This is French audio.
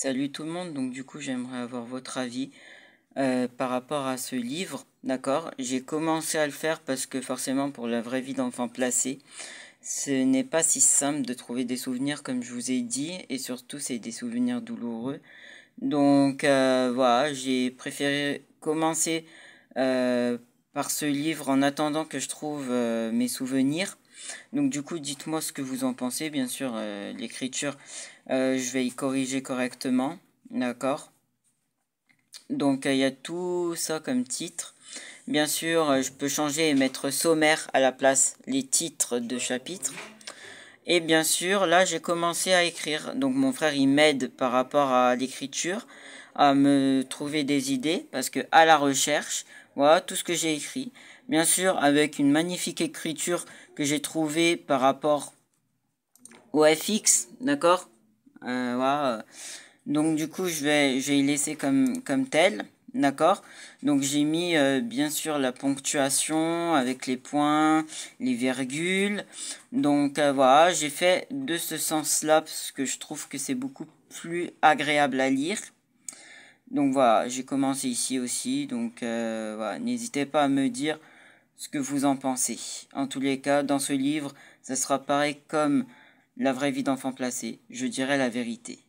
Salut tout le monde, donc du coup j'aimerais avoir votre avis euh, par rapport à ce livre, d'accord J'ai commencé à le faire parce que forcément pour la vraie vie d'enfant placé, ce n'est pas si simple de trouver des souvenirs comme je vous ai dit, et surtout c'est des souvenirs douloureux. Donc euh, voilà, j'ai préféré commencer euh, par ce livre en attendant que je trouve mes souvenirs. Donc du coup, dites-moi ce que vous en pensez. Bien sûr, euh, l'écriture, euh, je vais y corriger correctement. D'accord Donc euh, il y a tout ça comme titre. Bien sûr, je peux changer et mettre sommaire à la place les titres de chapitre. Et bien sûr, là, j'ai commencé à écrire. Donc mon frère, il m'aide par rapport à l'écriture, à me trouver des idées, parce que à la recherche, voilà tout ce que j'ai écrit. Bien sûr, avec une magnifique écriture que j'ai trouvée par rapport au FX, d'accord euh, voilà. Donc du coup, je vais, y laisser comme, tel, d'accord Donc j'ai mis euh, bien sûr la ponctuation avec les points, les virgules. Donc euh, voilà, j'ai fait de ce sens-là parce que je trouve que c'est beaucoup plus agréable à lire. Donc voilà, j'ai commencé ici aussi, donc euh, voilà, n'hésitez pas à me dire ce que vous en pensez. En tous les cas, dans ce livre, ça sera pareil comme la vraie vie d'enfant placé, je dirais la vérité.